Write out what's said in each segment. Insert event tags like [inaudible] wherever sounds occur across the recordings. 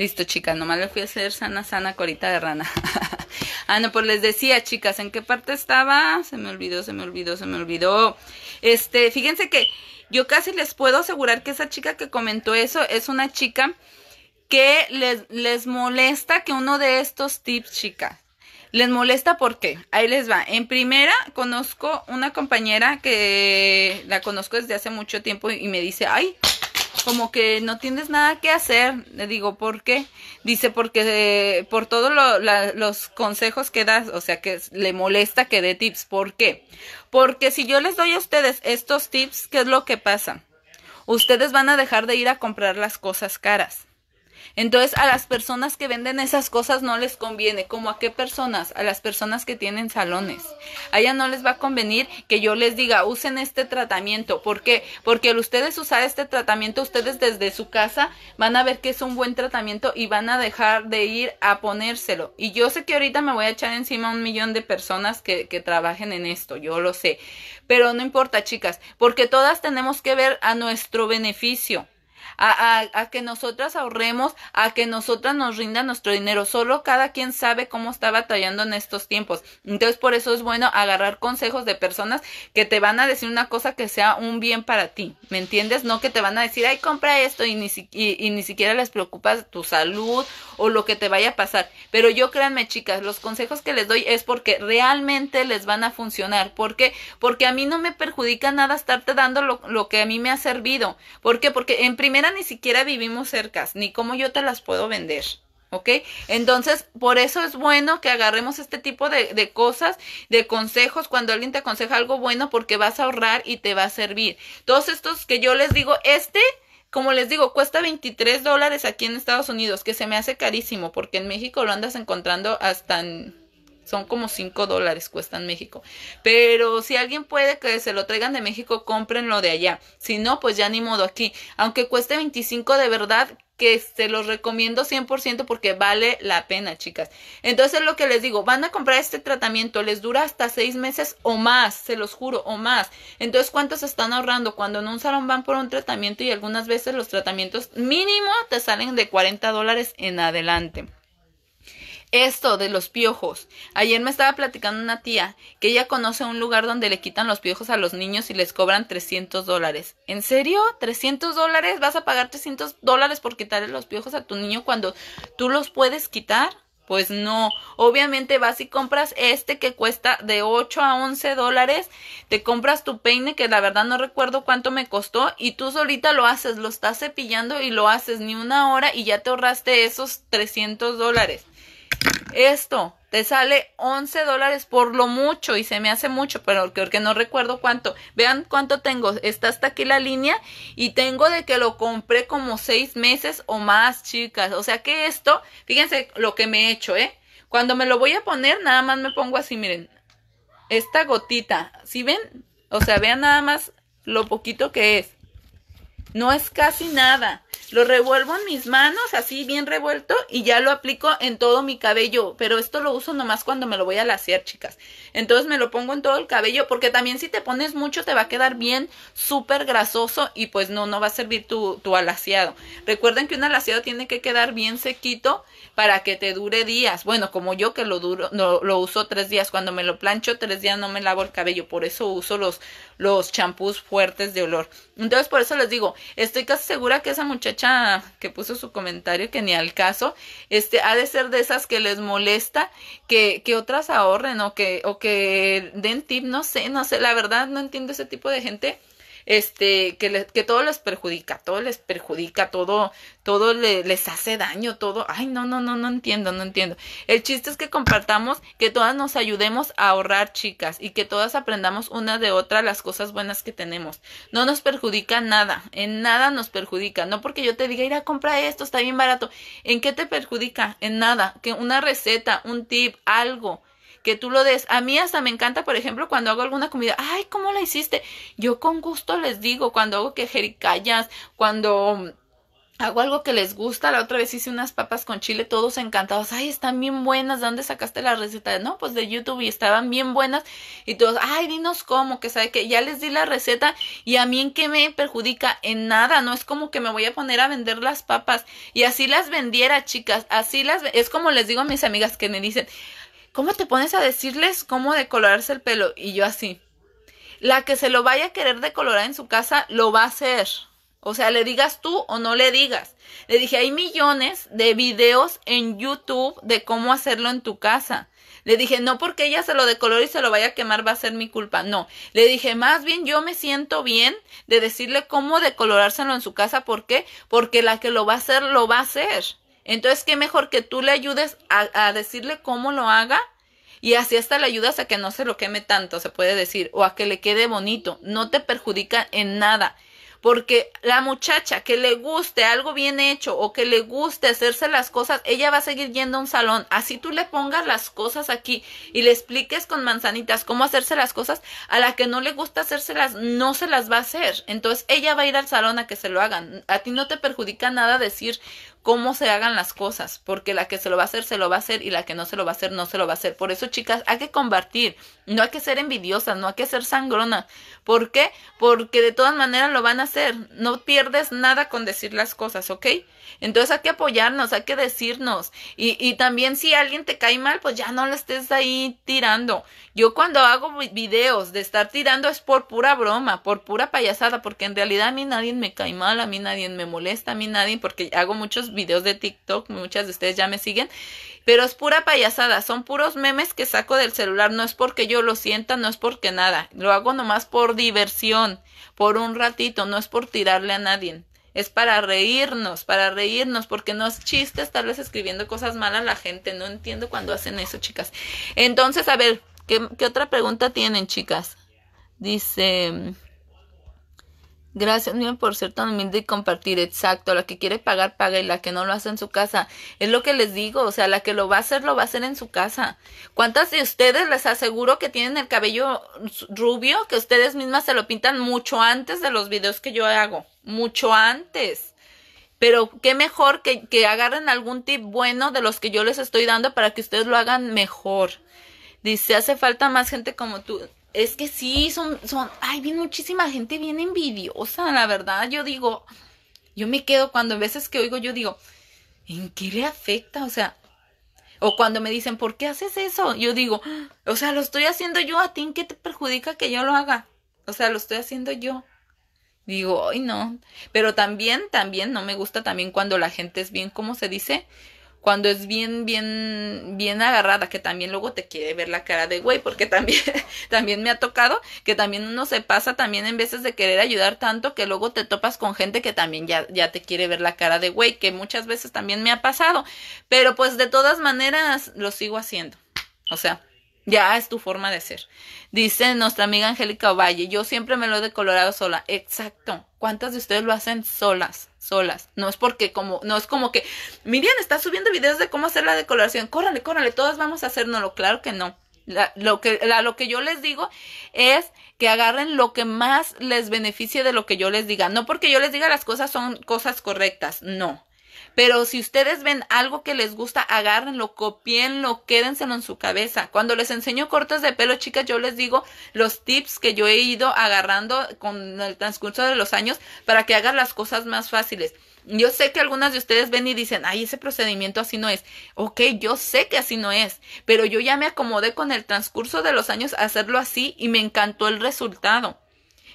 Listo, chicas, nomás le fui a hacer sana, sana, corita de rana. [laughs] ah, no, pues les decía, chicas, ¿en qué parte estaba? Se me olvidó, se me olvidó, se me olvidó. Este, fíjense que yo casi les puedo asegurar que esa chica que comentó eso es una chica que les, molesta que uno de estos tips, chicas. Les molesta porque, ahí les va. En primera, conozco una compañera que la conozco desde hace mucho tiempo y me dice, ay, como que no tienes nada que hacer. Le digo, ¿por qué? Dice, porque eh, por todos los consejos que das, o sea, que le molesta que dé tips. ¿Por qué? Porque si yo les doy a ustedes estos tips, ¿qué es lo que pasa? Ustedes van a dejar de ir a comprar las cosas caras. Entonces a las personas que venden esas cosas no les conviene. ¿Como a qué personas? A las personas que tienen salones. A ellas no les va a convenir que yo les diga, usen este tratamiento. ¿Por qué? Porque al ustedes usar este tratamiento, ustedes desde su casa van a ver que es un buen tratamiento y van a dejar de ir a ponérselo. Y yo sé que ahorita me voy a echar encima un millón de personas que, que trabajen en esto, yo lo sé. Pero no importa, chicas, porque todas tenemos que ver a nuestro beneficio a, que nosotras ahorremos, a que nosotras nos rinda nuestro dinero. Solo cada quien sabe cómo está batallando en estos tiempos. Entonces, por eso es bueno agarrar consejos de personas que te van a decir una cosa que sea un bien para ti. ¿Me entiendes? No que te van a decir, ay, compra esto y ni, ni siquiera les preocupas tu salud o lo que te vaya a pasar. Pero yo créanme, chicas, los consejos que les doy es porque realmente les van a funcionar. ¿Por qué? Porque a mí no me perjudica nada estarte dando lo, que a mí me ha servido. ¿Por qué? Porque en primera ni siquiera vivimos cercas, ni cómo yo te las puedo vender. ¿Ok? Entonces, por eso es bueno que agarremos este tipo de, cosas, de consejos, cuando alguien te aconseja algo bueno, porque vas a ahorrar y te va a servir. Todos estos que yo les digo, este, como les digo, cuesta 23 dólares aquí en Estados Unidos, que se me hace carísimo, porque en México lo andas encontrando hasta en son como 5 dólares cuestan en México. Pero si alguien puede que se lo traigan de México, cómprenlo de allá. Si no, pues ya ni modo aquí. Aunque cueste 25 de verdad, que se los recomiendo 100% porque vale la pena, chicas. Entonces lo que les digo, van a comprar este tratamiento, les dura hasta seis meses o más, se los juro, o más. Entonces, ¿cuántos están ahorrando? Cuando en un salón van por un tratamiento y algunas veces los tratamientos mínimo te salen de 40 dólares en adelante. Esto de los piojos. Ayer me estaba platicando una tía que ella conoce un lugar donde le quitan los piojos a los niños y les cobran 300 dólares. ¿En serio? ¿300 dólares? ¿Vas a pagar 300 dólares por quitarle los piojos a tu niño cuando tú los puedes quitar? Pues no, obviamente vas y compras este que cuesta de 8 a 11 dólares, te compras tu peine que la verdad no recuerdo cuánto me costó y tú solita lo haces, lo estás cepillando y lo haces ni una hora y ya te ahorraste esos 300 dólares esto te sale 11 dólares por lo mucho y se me hace mucho, pero porque no recuerdo cuánto. Vean cuánto tengo. Está hasta aquí la línea y tengo de que lo compré como 6 meses o más, chicas. O sea que esto, fíjense lo que me he hecho, ¿eh? Cuando me lo voy a poner, nada más me pongo así, miren. Esta gotita, si ven? O sea, vean nada más lo poquito que es. No es casi nada lo revuelvo en mis manos, así bien revuelto, y ya lo aplico en todo mi cabello. Pero esto lo uso nomás cuando me lo voy a lasear, chicas. Entonces me lo pongo en todo el cabello, porque también si te pones mucho te va a quedar bien súper grasoso y pues no, no va a servir tu, tu Recuerden que un alaciado tiene que quedar bien sequito para que te dure días. Bueno, como yo que lo duro, no lo uso tres días. Cuando me lo plancho, tres días no me lavo el cabello. Por eso uso los, los champús fuertes de olor. Entonces, por eso les digo, estoy casi segura que esa muchacha muchacha que puso su comentario que ni al caso, este, ha de ser de esas que les molesta que, que otras ahorren o que, o que den tip, no sé, no sé, la verdad no entiendo ese tipo de gente este, que, que todo les perjudica, todo les perjudica, todo, todo les hace daño, todo, ay, no, no, no, no entiendo, no entiendo. El chiste es que compartamos, que todas nos ayudemos a ahorrar, chicas, y que todas aprendamos una de otra las cosas buenas que tenemos. No nos perjudica nada, en nada nos perjudica, no porque yo te diga, ir a comprar esto, está bien barato, ¿en qué te perjudica? En nada, que una receta, un tip, algo, que tú lo des. A mí hasta me encanta, por ejemplo, cuando hago alguna comida, ay, ¿cómo la hiciste? Yo con gusto les digo, cuando hago quejericayas, cuando hago algo que les gusta. La otra vez hice unas papas con chile, todos encantados. Ay, están bien buenas. ¿De dónde sacaste la receta? No, pues de YouTube y estaban bien buenas. Y todos, ay, dinos cómo, que sabe que ya les di la receta y a mí en qué me perjudica. En nada, no es como que me voy a poner a vender las papas. Y así las vendiera, chicas. Así las, es como les digo a mis amigas que me dicen, ¿cómo te pones a decirles cómo decolorarse el pelo? Y yo así. La que se lo vaya a querer decolorar en su casa, lo va a hacer. O sea, le digas tú o no le digas. Le dije, hay millones de videos en YouTube de cómo hacerlo en tu casa. Le dije, no porque ella se lo decolore y se lo vaya a quemar va a ser mi culpa. No. Le dije, más bien yo me siento bien de decirle cómo decolorárselo en su casa. ¿Por qué? Porque la que lo va a hacer, lo va a hacer. Entonces, qué mejor que tú le ayudes a, decirle cómo lo haga y así hasta le ayudas a que no se lo queme tanto, se puede decir, o a que le quede bonito. No te perjudica en nada. Porque la muchacha que le guste algo bien hecho o que le guste hacerse las cosas, ella va a seguir yendo a un salón. Así tú le pongas las cosas aquí y le expliques con manzanitas cómo hacerse las cosas, a la que no le gusta hacérselas, no se las va a hacer. Entonces ella va a ir al salón a que se lo hagan. A ti no te perjudica nada decir, cómo se hagan las cosas, porque la que se lo va a hacer, se lo va a hacer y la que no se lo va a hacer, no se lo va a hacer. Por eso, chicas, hay que compartir, no hay que ser envidiosa, no hay que ser sangrona. ¿Por qué? Porque de todas maneras lo van a hacer. No pierdes nada con decir las cosas, ¿ok? Entonces hay que apoyarnos, hay que decirnos. Y, y también si alguien te cae mal, pues ya no lo estés ahí tirando. Yo cuando hago videos de estar tirando es por pura broma, por pura payasada, porque en realidad a mí nadie me cae mal, a mí nadie me molesta, a mí nadie, porque hago muchos videos de TikTok, muchas de ustedes ya me siguen. Pero es pura payasada, son puros memes que saco del celular, no es porque yo lo sienta, no es porque nada, lo hago nomás por diversión, por un ratito, no es por tirarle a nadie. Es para reírnos, para reírnos, porque no es chiste estarles escribiendo cosas malas a la gente. No entiendo cuando hacen eso, chicas. Entonces, a ver, ¿qué, qué otra pregunta tienen, chicas? Dice, Gracias, mía, por ser tan humilde y compartir. Exacto, la que quiere pagar, paga y la que no lo hace en su casa. Es lo que les digo, o sea, la que lo va a hacer, lo va a hacer en su casa. ¿Cuántas de ustedes les aseguro que tienen el cabello rubio, que ustedes mismas se lo pintan mucho antes de los videos que yo hago? Mucho antes. Pero qué mejor que, que agarren algún tip bueno de los que yo les estoy dando para que ustedes lo hagan mejor. Dice, hace falta más gente como tú. Es que sí, son, son, hay bien muchísima gente bien envidiosa, la verdad. Yo digo, yo me quedo cuando a veces que oigo, yo digo, ¿en qué le afecta? O sea, o cuando me dicen, ¿por qué haces eso? Yo digo, o sea, lo estoy haciendo yo a ti, ¿en qué te perjudica que yo lo haga? O sea, lo estoy haciendo yo. Digo, ay no. Pero también, también no me gusta también cuando la gente es bien, ¿cómo se dice? cuando es bien, bien, bien agarrada, que también luego te quiere ver la cara de güey, porque [laughs] también, también me ha tocado que también uno se pasa también en veces de querer ayudar tanto que luego te topas con gente que también ya, ya te quiere ver la cara de güey, que muchas veces también me ha pasado, pero pues de todas maneras lo sigo haciendo, o sea. Ya es tu forma de ser. Dice nuestra amiga Angélica Valle, yo siempre me lo he decolorado sola. Exacto. ¿Cuántas de ustedes lo hacen solas? Solas. No es porque como, no es como que, Miriam está subiendo videos de cómo hacer la decoloración. Córrale, córrale, todas vamos a hacernoslo. Claro que no. lo, que, la, lo que yo les digo es que agarren lo que más les beneficie de lo que yo les diga. No porque yo les diga las cosas son cosas correctas, no. Pero si ustedes ven algo que les gusta, agárrenlo, copienlo, quédenselo en su cabeza. Cuando les enseño cortes de pelo, chicas, yo les digo los tips que yo he ido agarrando con el transcurso de los años para que hagan las cosas más fáciles. Yo sé que algunas de ustedes ven y dicen, ay, ese procedimiento así no es. Ok, yo sé que así no es, pero yo ya me acomodé con el transcurso de los años a hacerlo así y me encantó el resultado.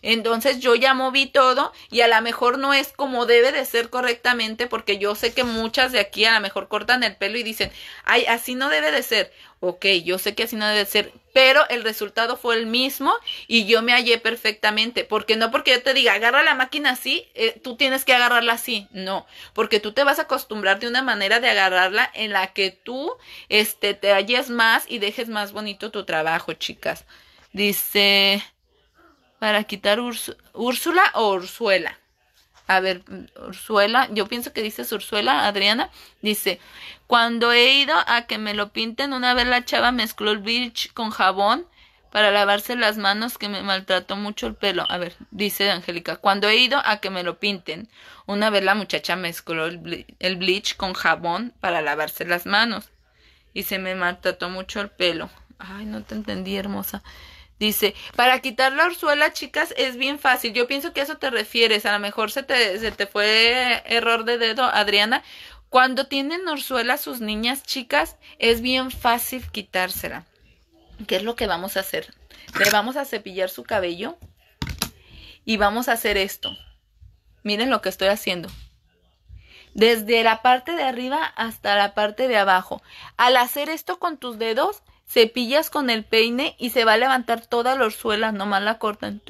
Entonces yo ya moví todo y a lo mejor no es como debe de ser correctamente porque yo sé que muchas de aquí a lo mejor cortan el pelo y dicen, ay, así no debe de ser. Ok, yo sé que así no debe de ser, pero el resultado fue el mismo y yo me hallé perfectamente, porque no porque yo te diga, agarra la máquina así, eh, tú tienes que agarrarla así, no, porque tú te vas a acostumbrar de una manera de agarrarla en la que tú este, te halles más y dejes más bonito tu trabajo, chicas. Dice, para quitar Úrsula o Ursuela. A ver, Ursuela, yo pienso que dices Ursuela, Adriana, dice, cuando he ido a que me lo pinten, una vez la chava mezcló el bleach con jabón para lavarse las manos que me maltrató mucho el pelo. A ver, dice Angélica, cuando he ido a que me lo pinten, una vez la muchacha mezcló el, el bleach con jabón para lavarse las manos y se me maltrató mucho el pelo. Ay, no te entendí, hermosa. Dice, para quitar la orzuela, chicas, es bien fácil. Yo pienso que a eso te refieres. A lo mejor se te, se te fue error de dedo, Adriana. Cuando tienen orzuela sus niñas, chicas, es bien fácil quitársela. ¿Qué es lo que vamos a hacer? Le vamos a cepillar su cabello y vamos a hacer esto. Miren lo que estoy haciendo. Desde la parte de arriba hasta la parte de abajo. Al hacer esto con tus dedos, cepillas con el peine y se va a levantar toda la orzuela, nomás la cortan.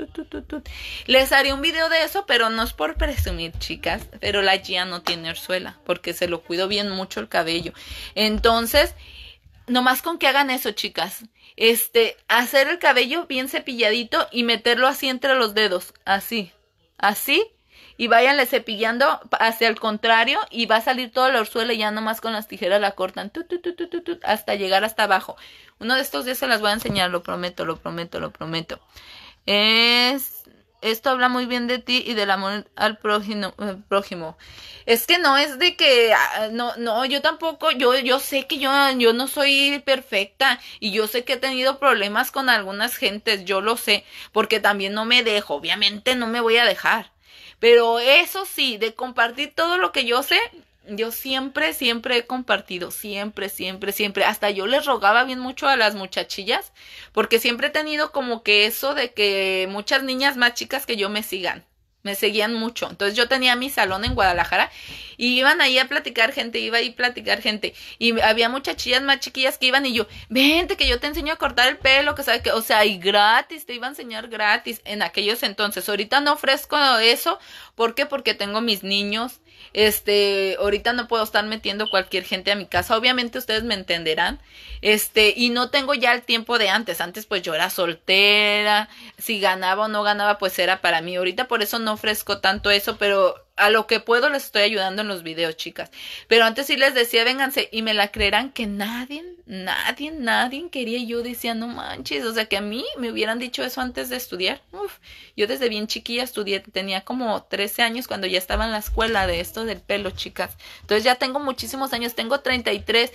Les haré un video de eso, pero no es por presumir, chicas, pero la Gia no tiene orzuela, porque se lo cuido bien mucho el cabello. Entonces, nomás con que hagan eso, chicas. Este, hacer el cabello bien cepilladito y meterlo así entre los dedos, así, así y váyanle cepillando hacia el contrario y va a salir todo el orzuelo y ya nomás con las tijeras la cortan hasta llegar hasta abajo. Uno de estos días se las voy a enseñar, lo prometo, lo prometo, lo prometo. Es esto habla muy bien de ti y del amor al prójimo, eh, prójimo. Es que no es de que ah, no no yo tampoco yo yo sé que yo yo no soy perfecta y yo sé que he tenido problemas con algunas gentes, yo lo sé, porque también no me dejo, obviamente no me voy a dejar. Pero eso sí, de compartir todo lo que yo sé, yo siempre, siempre he compartido, siempre, siempre, siempre. Hasta yo les rogaba bien mucho a las muchachillas, porque siempre he tenido como que eso de que muchas niñas más chicas que yo me sigan me seguían mucho. Entonces yo tenía mi salón en Guadalajara y iban ahí a platicar gente, iba ahí a platicar gente. Y había muchachillas más chiquillas que iban y yo, vente que yo te enseño a cortar el pelo, que sabe que, o sea, y gratis, te iba a enseñar gratis en aquellos entonces. Ahorita no ofrezco eso, ¿por qué? Porque tengo mis niños, este, ahorita no puedo estar metiendo cualquier gente a mi casa. Obviamente ustedes me entenderán. Este, y no tengo ya el tiempo de antes. Antes pues yo era soltera. Si ganaba o no ganaba pues era para mí. Ahorita por eso no ofrezco tanto eso, pero a lo que puedo les estoy ayudando en los videos, chicas. Pero antes sí les decía, vénganse, y me la creerán que nadie, nadie, nadie quería. Yo decía, no manches, o sea, que a mí me hubieran dicho eso antes de estudiar. Uf, yo desde bien chiquilla estudié, tenía como 13 años cuando ya estaba en la escuela de esto del pelo, chicas. Entonces ya tengo muchísimos años, tengo 33.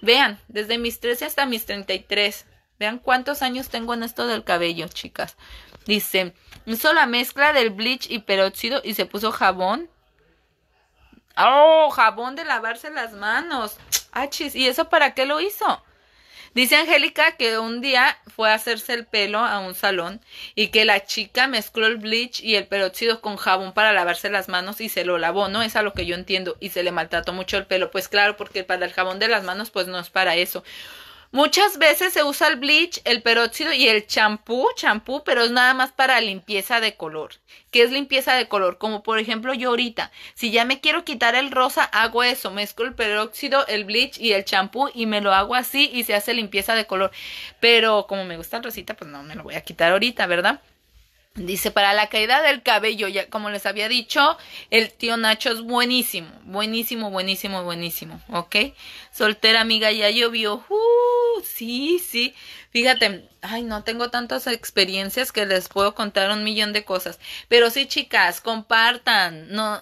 Vean, desde mis 13 hasta mis 33. Vean cuántos años tengo en esto del cabello, chicas. Dice, Hizo la mezcla del bleach y peróxido y se puso jabón. ¡Oh! Jabón de lavarse las manos. ¡Achis! ¿Y eso para qué lo hizo? Dice Angélica que un día fue a hacerse el pelo a un salón y que la chica mezcló el bleach y el peróxido con jabón para lavarse las manos y se lo lavó, ¿no? Es a lo que yo entiendo. Y se le maltrató mucho el pelo. Pues claro, porque para el jabón de las manos, pues no es para eso. Muchas veces se usa el bleach, el peróxido y el champú, champú, pero es nada más para limpieza de color. ¿Qué es limpieza de color? Como por ejemplo yo ahorita, si ya me quiero quitar el rosa, hago eso, mezclo el peróxido, el bleach y el champú y me lo hago así y se hace limpieza de color. Pero como me gusta el rosita, pues no me lo voy a quitar ahorita, ¿verdad? Dice, para la caída del cabello, ya como les había dicho, el tío Nacho es buenísimo, buenísimo, buenísimo, buenísimo, ¿ok? Soltera amiga, ya llovió, uh, sí, sí, fíjate, ay, no tengo tantas experiencias que les puedo contar un millón de cosas, pero sí, chicas, compartan, no,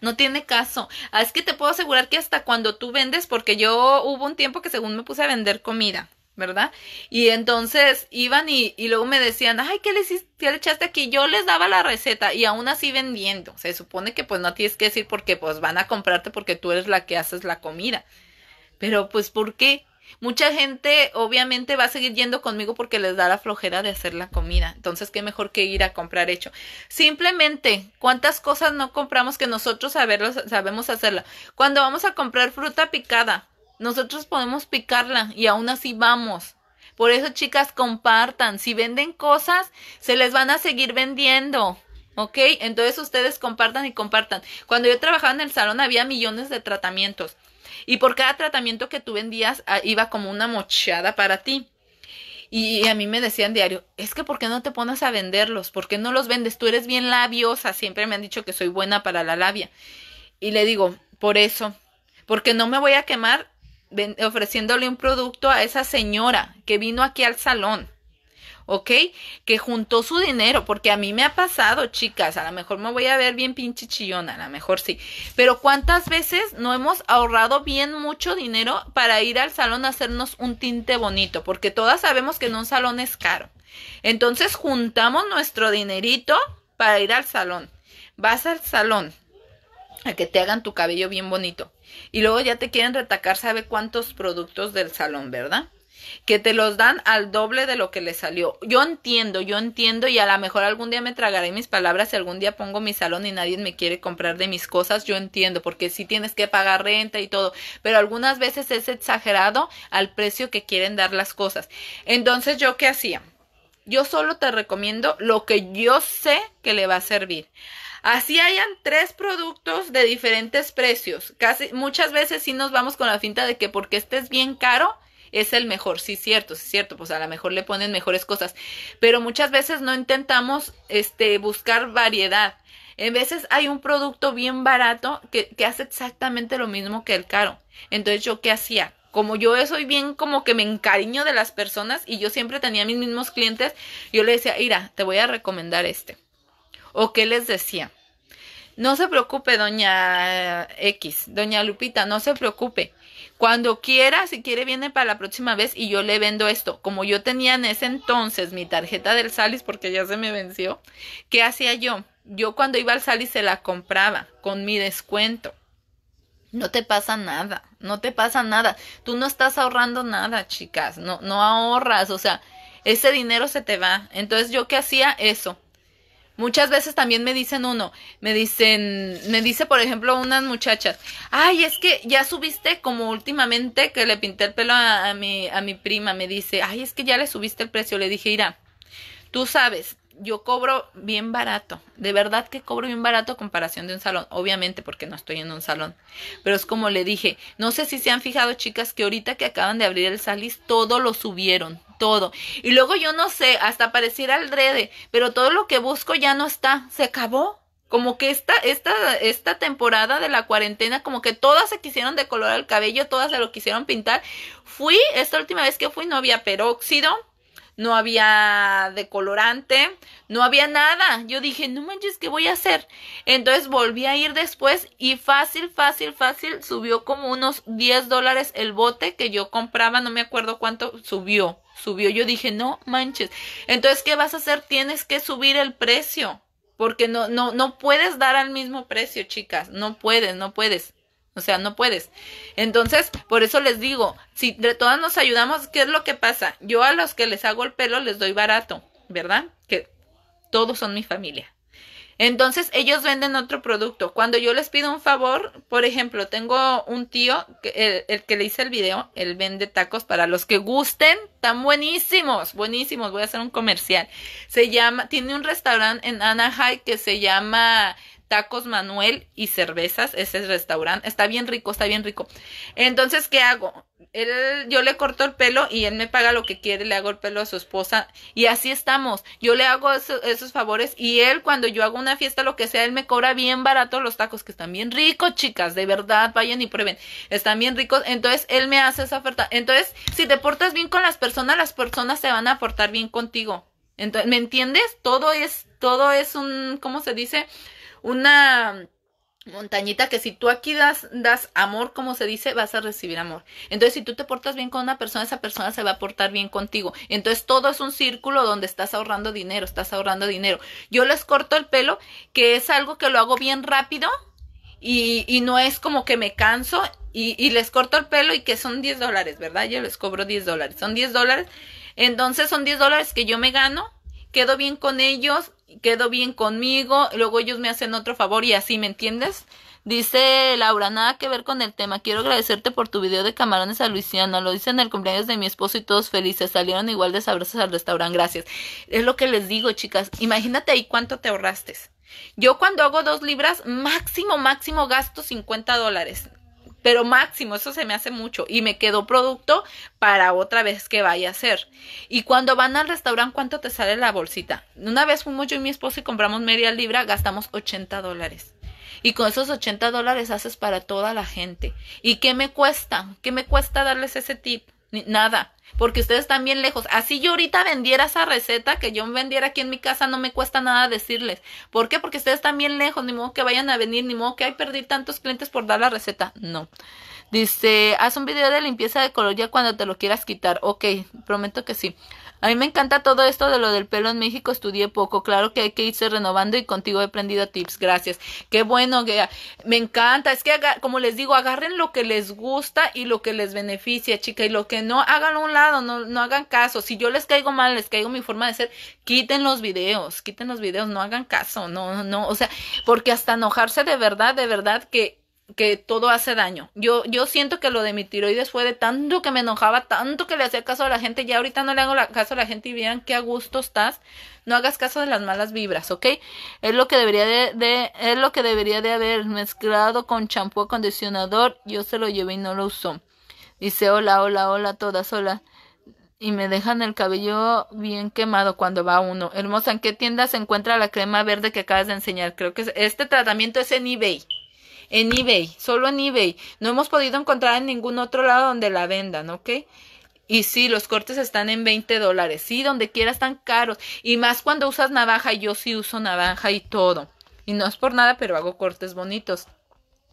no tiene caso. Ah, es que te puedo asegurar que hasta cuando tú vendes, porque yo hubo un tiempo que según me puse a vender comida, ¿verdad? Y entonces iban y, luego me decían, ay, ¿qué le, hiciste, ¿qué le echaste aquí? Yo les daba la receta y aún así vendiendo. Se supone que pues no tienes que decir porque pues van a comprarte porque tú eres la que haces la comida. Pero pues ¿por qué? Mucha gente obviamente va a seguir yendo conmigo porque les da la flojera de hacer la comida. Entonces, qué mejor que ir a comprar hecho. Simplemente, ¿cuántas cosas no compramos que nosotros sabemos hacerla? Cuando vamos a comprar fruta picada, nosotros podemos picarla y aún así vamos. Por eso, chicas, compartan. Si venden cosas, se les van a seguir vendiendo. ¿Ok? Entonces ustedes compartan y compartan. Cuando yo trabajaba en el salón había millones de tratamientos. Y por cada tratamiento que tú vendías ah, iba como una mochada para ti. Y a mí me decían diario, es que ¿por qué no te pones a venderlos? ¿Por qué no los vendes? Tú eres bien labiosa. Siempre me han dicho que soy buena para la labia. Y le digo, por eso. Porque no me voy a quemar ofreciéndole un producto a esa señora que vino aquí al salón. ¿ok? Que juntó su dinero, porque a mí me ha pasado, chicas, a lo mejor me voy a ver bien pinche chillona, a lo mejor sí, pero ¿cuántas veces no hemos ahorrado bien mucho dinero para ir al salón a hacernos un tinte bonito? Porque todas sabemos que en un salón es caro. Entonces juntamos nuestro dinerito para ir al salón. Vas al salón a que te hagan tu cabello bien bonito. Y luego ya te quieren retacar, sabe cuántos productos del salón, ¿verdad? que te los dan al doble de lo que le salió. Yo entiendo, yo entiendo y a lo mejor algún día me tragaré mis palabras si algún día pongo mi salón y nadie me quiere comprar de mis cosas, yo entiendo, porque si tienes que pagar renta y todo, pero algunas veces es exagerado al precio que quieren dar las cosas. Entonces, ¿yo qué hacía? Yo solo te recomiendo lo que yo sé que le va a servir. Así hayan tres productos de diferentes precios. Casi muchas veces sí nos vamos con la finta de que porque este es bien caro es el mejor. Sí, cierto, sí, cierto. Pues a lo mejor le ponen mejores cosas. Pero muchas veces no intentamos este, buscar variedad. En veces hay un producto bien barato que, que hace exactamente lo mismo que el caro. Entonces, ¿yo qué hacía? como yo soy bien como que me encariño de las personas y yo siempre tenía mis mismos clientes, yo le decía, mira, te voy a recomendar este o qué les decía. No se preocupe, doña X, doña Lupita, no se preocupe. Cuando quiera, si quiere, viene para la próxima vez y yo le vendo esto. Como yo tenía en ese entonces mi tarjeta del Salis porque ya se me venció, ¿qué hacía yo? Yo cuando iba al Salis se la compraba con mi descuento. No te pasa nada, no te pasa nada. Tú no estás ahorrando nada, chicas. No, no ahorras, o sea, ese dinero se te va. Entonces, ¿yo qué hacía? Eso. Muchas veces también me dicen uno, me dicen, me dice por ejemplo unas muchachas, ay, es que ya subiste como últimamente que le pinté el pelo a, mi, a mi prima, me dice, ay, es que ya le subiste el precio, le dije, irá, tú sabes, yo cobro bien barato, de verdad que cobro bien barato a comparación de un salón, obviamente porque no estoy en un salón, pero es como le dije, no sé si se han fijado chicas que ahorita que acaban de abrir el Salis, todo lo subieron, todo, y luego yo no sé, hasta pareciera al drede, pero todo lo que busco ya no está, se acabó, como que esta, esta, esta temporada de la cuarentena, como que todas se quisieron decolorar el cabello, todas se lo quisieron pintar, fui, esta última vez que fui no había peróxido, no había decolorante, no había nada. Yo dije, no manches, ¿qué voy a hacer? Entonces volví a ir después y fácil, fácil, fácil, subió como unos 10 dólares el bote que yo compraba, no me acuerdo cuánto, subió, subió. Yo dije, no manches. Entonces, ¿qué vas a hacer? Tienes que subir el precio. Porque no, no, no puedes dar al mismo precio, chicas. No puedes, no puedes. O sea, no puedes. Entonces, por eso les digo, si de todas nos ayudamos, ¿qué es lo que pasa? Yo a los que les hago el pelo les doy barato, ¿verdad? Que todos son mi familia. Entonces, ellos venden otro producto. Cuando yo les pido un favor, por ejemplo, tengo un tío, el, el que le hice el video, él vende tacos para los que gusten, tan buenísimos, buenísimos. Voy a hacer un comercial. Se llama, tiene un restaurante en Anaheim que se llama tacos Manuel y cervezas, ese restaurante, está bien rico, está bien rico. Entonces, ¿qué hago? Él, yo le corto el pelo y él me paga lo que quiere, le hago el pelo a su esposa y así estamos. Yo le hago esos favores y él cuando yo hago una fiesta, lo que sea, él me cobra bien barato los tacos que están bien ricos, chicas, de verdad, vayan y prueben, están bien ricos. Entonces, él me hace esa oferta. Entonces, si te portas bien con las personas, las personas se van a portar bien contigo. Entonces, ¿me entiendes? Todo es, todo es un, ¿cómo se dice? una montañita que si tú aquí das, das amor, como se dice, vas a recibir amor. Entonces, si tú te portas bien con una persona, esa persona se va a portar bien contigo. Entonces, todo es un círculo donde estás ahorrando dinero, estás ahorrando dinero. Yo les corto el pelo, que es algo que lo hago bien rápido y, no es como que me canso y, y les corto el pelo y que son 10 dólares, ¿verdad? Yo les cobro 10 dólares, son 10 dólares. Entonces, son 10 dólares que yo me gano, quedo bien con ellos, Quedo bien conmigo, luego ellos me hacen otro favor y así, ¿me entiendes? Dice Laura, nada que ver con el tema. Quiero agradecerte por tu video de camarones a Luisiana. Lo hice en el cumpleaños de mi esposo y todos felices. Salieron igual de sabrosos al restaurante. Gracias. Es lo que les digo, chicas. Imagínate ahí cuánto te ahorraste. Yo cuando hago dos libras, máximo, máximo gasto 50 dólares pero máximo, eso se me hace mucho y me quedó producto para otra vez que vaya a ser. Y cuando van al restaurante, ¿cuánto te sale la bolsita? Una vez fuimos yo y mi esposo y compramos media libra, gastamos 80 dólares. Y con esos 80 dólares haces para toda la gente. ¿Y qué me cuesta? ¿Qué me cuesta darles ese tip? ni nada, porque ustedes están bien lejos. Así yo ahorita vendiera esa receta que yo vendiera aquí en mi casa, no me cuesta nada decirles. ¿Por qué? Porque ustedes están bien lejos, ni modo que vayan a venir, ni modo que hay Perdí tantos clientes por dar la receta. No. Dice, haz un video de limpieza de color ya cuando te lo quieras quitar. Ok, prometo que sí. A mí me encanta todo esto de lo del pelo en México, estudié poco, claro que hay que irse renovando y contigo he aprendido tips, gracias. Qué bueno, que me encanta, es que como les digo, agarren lo que les gusta y lo que les beneficia, chica, y lo que no, hagan a un lado, no, no hagan caso. Si yo les caigo mal, les caigo mi forma de ser, quiten los videos, quiten los videos, no hagan caso, no, no, o sea, porque hasta enojarse de verdad, de verdad que que todo hace daño. Yo, yo siento que lo de mi tiroides fue de tanto que me enojaba, tanto que le hacía caso a la gente, ya ahorita no le hago caso a la gente y vean qué a gusto estás. No hagas caso de las malas vibras, ¿ok? Es lo que debería de, es lo que debería de haber mezclado con champú acondicionador. Yo se lo llevé y no lo usó. Dice, hola, hola, hola, todas, hola. Y me dejan el cabello bien quemado cuando va uno. Hermosa, ¿en qué tienda se encuentra la crema verde que acabas de enseñar? Creo que este tratamiento es en eBay en eBay, solo en eBay. No hemos podido encontrar en ningún otro lado donde la vendan, ¿ok? Y sí, los cortes están en 20 dólares. Sí, donde quiera están caros. Y más cuando usas navaja, yo sí uso navaja y todo. Y no es por nada, pero hago cortes bonitos.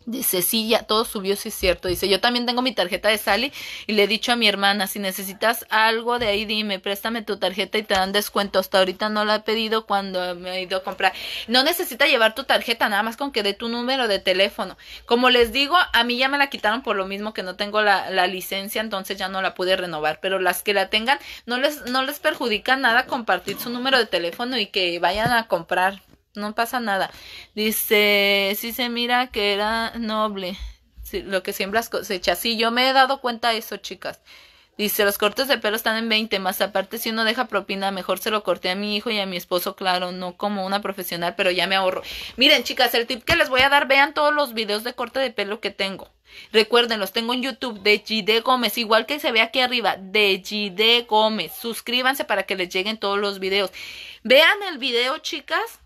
Dice, sí, ya todo subió, sí es cierto. Dice, yo también tengo mi tarjeta de Sally y le he dicho a mi hermana, si necesitas algo de ahí, dime, préstame tu tarjeta y te dan descuento. Hasta ahorita no la he pedido cuando me he ido a comprar. No necesita llevar tu tarjeta, nada más con que dé tu número de teléfono. Como les digo, a mí ya me la quitaron por lo mismo que no tengo la, la licencia, entonces ya no la pude renovar. Pero las que la tengan, no les, no les perjudica nada compartir su número de teléfono y que vayan a comprar no pasa nada. Dice, si se mira que era noble. lo que siembras cosechas. Sí, yo me he dado cuenta de eso, chicas. Dice, los cortes de pelo están en 20, más aparte si uno deja propina, mejor se lo corté a mi hijo y a mi esposo, claro, no como una profesional, pero ya me ahorro. Miren, chicas, el tip que les voy a dar, vean todos los videos de corte de pelo que tengo. Recuerden, los tengo en YouTube de Gide Gómez, igual que se ve aquí arriba, de Gide Gómez. Suscríbanse para que les lleguen todos los videos. Vean el video, chicas,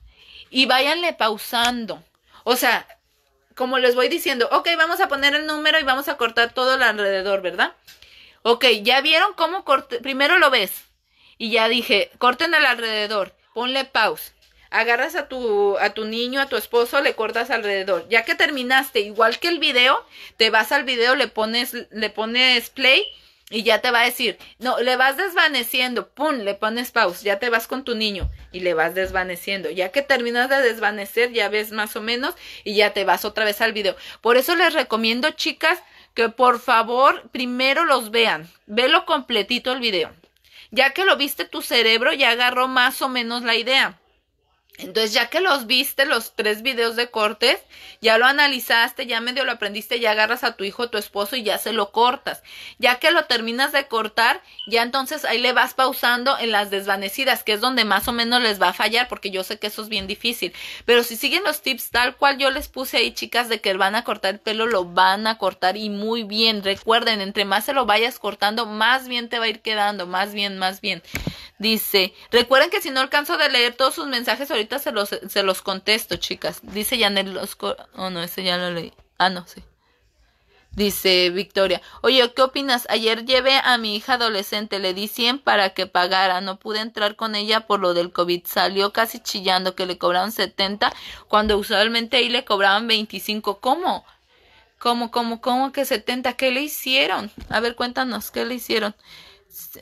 y váyanle pausando. O sea, como les voy diciendo, ok, vamos a poner el número y vamos a cortar todo alrededor, ¿verdad? Ok, ya vieron cómo corté, primero lo ves y ya dije, corten al alrededor, ponle pause Agarras a tu, a tu niño, a tu esposo, le cortas alrededor. Ya que terminaste, igual que el video, te vas al video, le pones, le pones play y ya te va a decir, no, le vas desvaneciendo, pum, le pones pause, ya te vas con tu niño y le vas desvaneciendo. Ya que terminas de desvanecer, ya ves más o menos y ya te vas otra vez al video. Por eso les recomiendo, chicas, que por favor primero los vean, velo completito el video. Ya que lo viste tu cerebro, ya agarró más o menos la idea. Entonces ya que los viste, los tres videos de cortes, ya lo analizaste, ya medio lo aprendiste, ya agarras a tu hijo, tu esposo y ya se lo cortas. Ya que lo terminas de cortar, ya entonces ahí le vas pausando en las desvanecidas, que es donde más o menos les va a fallar, porque yo sé que eso es bien difícil. Pero si siguen los tips tal cual yo les puse ahí, chicas, de que van a cortar el pelo, lo van a cortar y muy bien. Recuerden, entre más se lo vayas cortando, más bien te va a ir quedando, más bien, más bien. Dice, recuerden que si no alcanzo de leer todos sus mensajes, ahorita se los, se los contesto, chicas. Dice ya los Oh, no, ese ya lo leí. Ah, no, sí. Dice Victoria, oye, ¿qué opinas? Ayer llevé a mi hija adolescente, le di 100 para que pagara, no pude entrar con ella por lo del COVID, salió casi chillando que le cobraron 70 cuando usualmente ahí le cobraban 25. ¿Cómo? ¿Cómo, cómo, cómo que 70? ¿Qué le hicieron? A ver, cuéntanos, ¿qué le hicieron?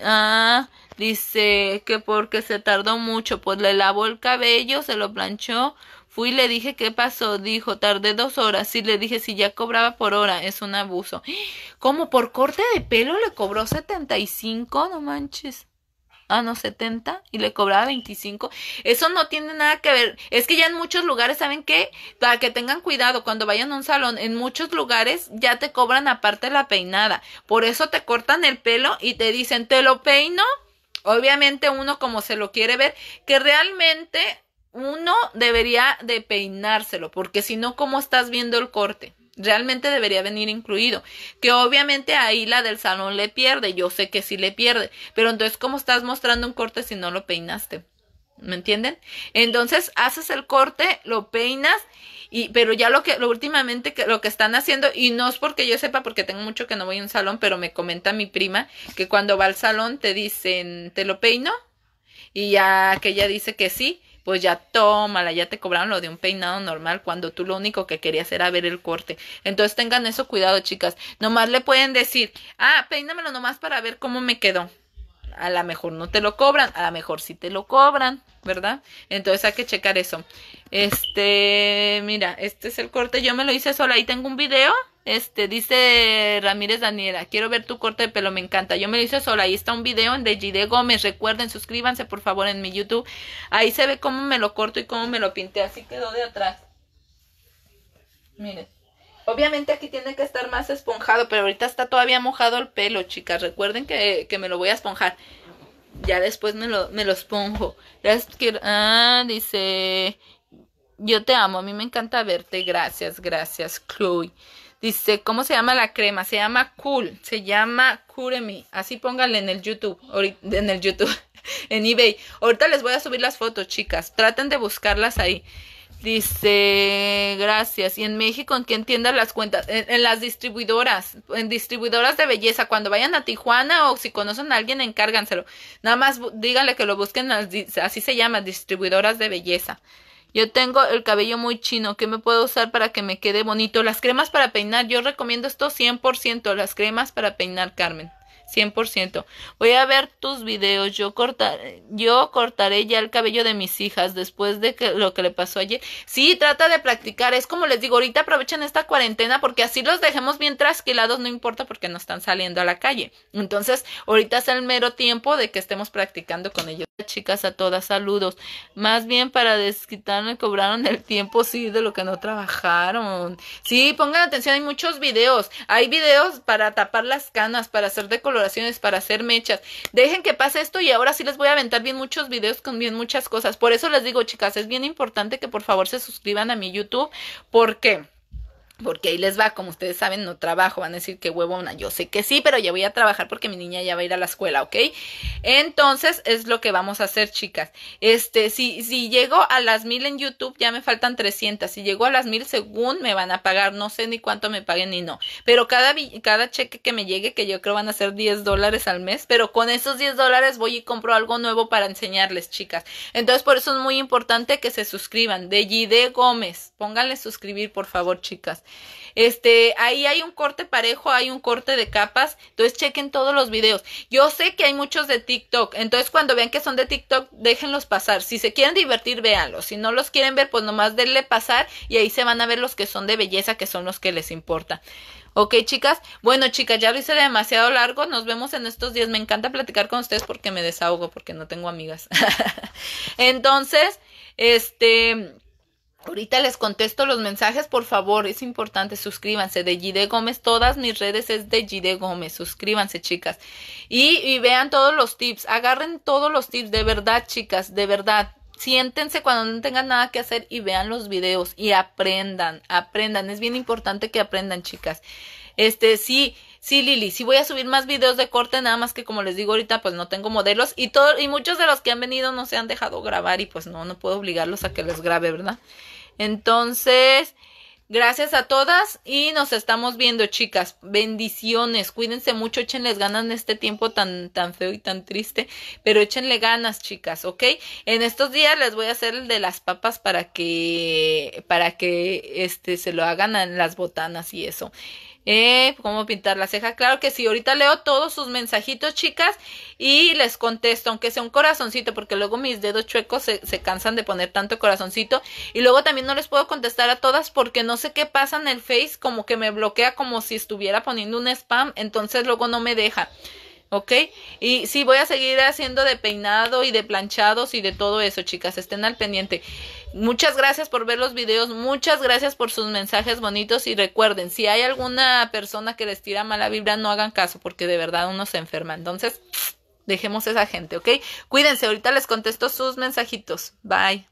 Ah, Dice que porque se tardó mucho, pues le lavó el cabello, se lo planchó. Fui y le dije qué pasó. Dijo, tardé dos horas. Sí, le dije, si ya cobraba por hora, es un abuso. [gasps] ¿Cómo por corte de pelo le cobró 75? No manches. Ah, no, 70 y le cobraba 25. Eso no tiene nada que ver. Es que ya en muchos lugares, ¿saben qué? Para que tengan cuidado cuando vayan a un salón, en muchos lugares ya te cobran aparte la peinada. Por eso te cortan el pelo y te dicen, te lo peino obviamente uno como se lo quiere ver, que realmente uno debería de peinárselo, porque si no, ¿cómo estás viendo el corte? Realmente debería venir incluido. Que obviamente ahí la del salón le pierde, yo sé que sí le pierde, pero entonces ¿cómo estás mostrando un corte si no lo peinaste? ¿Me entienden? Entonces haces el corte, lo peinas y, pero ya lo que, lo últimamente que, lo que están haciendo, y no es porque yo sepa, porque tengo mucho que no voy a un salón, pero me comenta mi prima que cuando va al salón te dicen, ¿te lo peino? Y ya que ella dice que sí, pues ya tómala, ya te cobraron lo de un peinado normal cuando tú lo único que querías era ver el corte. Entonces tengan eso cuidado, chicas. Nomás le pueden decir, ah, peínamelo nomás para ver cómo me quedó. A lo mejor no te lo cobran, a lo mejor sí te lo cobran, ¿verdad? Entonces hay que checar eso. Este, mira, este es el corte. Yo me lo hice sola. Ahí tengo un video. Este, dice Ramírez Daniela, quiero ver tu corte de pelo, me encanta. Yo me lo hice sola. Ahí está un video de Gide Gómez. Recuerden, suscríbanse por favor en mi YouTube. Ahí se ve cómo me lo corto y cómo me lo pinté. Así quedó de atrás. Miren. Obviamente aquí tiene que estar más esponjado, pero ahorita está todavía mojado el pelo, chicas. Recuerden que, me lo voy a esponjar. Ya después me lo, me lo esponjo. Ah, dice, yo te amo, a mí me encanta verte. Gracias, gracias, Chloe. Dice, ¿cómo se llama la crema? Se llama Cool, se llama Cureme. Así pónganle en el YouTube, en el YouTube, [laughs] en eBay. Ahorita les voy a subir las fotos, chicas. Traten de buscarlas ahí. Dice, gracias. ¿Y en México en que entiendan las cuentas? En, las distribuidoras, en distribuidoras de belleza. Cuando vayan a Tijuana o si conocen a alguien, encárganselo. Nada más díganle que lo busquen, así se llama, distribuidoras de belleza. Yo tengo el cabello muy chino, que me puedo usar para que me quede bonito? Las cremas para peinar, yo recomiendo esto 100%, las cremas para peinar, Carmen. 100%. Voy a ver tus videos. Yo, cortaré, yo cortaré ya el cabello de mis hijas después de que, lo que le pasó ayer. Sí, trata de practicar. Es como les digo, ahorita aprovechen esta cuarentena porque así los dejemos bien trasquilados, no importa porque no están saliendo a la calle. Entonces, ahorita es el mero tiempo de que estemos practicando con ellos. Chicas, a todas, saludos. Más bien para desquitarme cobraron el tiempo, sí, de lo que no trabajaron. Sí, pongan atención, hay muchos videos. Hay videos para tapar las canas, para hacer de color para hacer mechas. Dejen que pase esto y ahora sí les voy a aventar bien muchos videos con bien muchas cosas. Por eso les digo, chicas, es bien importante que por favor se suscriban a mi YouTube porque... Porque ahí les va, como ustedes saben, no trabajo. Van a decir que huevo una. Yo sé que sí, pero ya voy a trabajar porque mi niña ya va a ir a la escuela, ¿ok? Entonces es lo que vamos a hacer, chicas. Este, si, si llego a las mil en YouTube, ya me faltan 300. Si llego a las mil, según me van a pagar. No sé ni cuánto me paguen ni no. Pero cada, cada cheque que me llegue, que yo creo van a ser 10 dólares al mes, pero con esos 10 dólares voy y compro algo nuevo para enseñarles, chicas. Entonces, por eso es muy importante que se suscriban. De Gide Gómez. Pónganle suscribir, por favor, chicas. Este, ahí hay un corte parejo, hay un corte de capas, entonces chequen todos los videos. Yo sé que hay muchos de TikTok, entonces cuando vean que son de TikTok, déjenlos pasar. Si se quieren divertir, véanlos. Si no los quieren ver, pues nomás denle pasar y ahí se van a ver los que son de belleza, que son los que les importa. Ok, chicas. Bueno, chicas, ya lo hice demasiado largo. Nos vemos en estos días. Me encanta platicar con ustedes porque me desahogo, porque no tengo amigas. [laughs] entonces, este Ahorita les contesto los mensajes, por favor, es importante, suscríbanse. De Gide Gómez, todas mis redes es de Gide Gómez, suscríbanse, chicas. Y, vean todos los tips, agarren todos los tips, de verdad, chicas, de verdad. Siéntense cuando no tengan nada que hacer y vean los videos y aprendan, aprendan. Es bien importante que aprendan, chicas. Este, sí, Sí, Lili, sí voy a subir más videos de corte, nada más que como les digo ahorita, pues no tengo modelos y y muchos de los que han venido no se han dejado grabar y pues no, no puedo obligarlos a que les grabe, ¿verdad? Entonces, gracias a todas y nos estamos viendo, chicas. Bendiciones, cuídense mucho, échenles ganas en este tiempo tan, tan feo y tan triste, pero échenle ganas, chicas, ¿ok? En estos días les voy a hacer el de las papas para que, para que, este, se lo hagan en las botanas y eso eh, cómo pintar las cejas. Claro que sí, ahorita leo todos sus mensajitos, chicas, y les contesto, aunque sea un corazoncito, porque luego mis dedos chuecos se, se, cansan de poner tanto corazoncito. Y luego también no les puedo contestar a todas porque no sé qué pasa en el Face, como que me bloquea como si estuviera poniendo un spam, entonces luego no me deja. ¿Ok? Y sí, voy a seguir haciendo de peinado y de planchados y de todo eso, chicas. Estén al pendiente. Muchas gracias por ver los videos, muchas gracias por sus mensajes bonitos y recuerden, si hay alguna persona que les tira mala vibra, no hagan caso porque de verdad uno se enferma. Entonces, dejemos esa gente, ¿ok? Cuídense, ahorita les contesto sus mensajitos. Bye.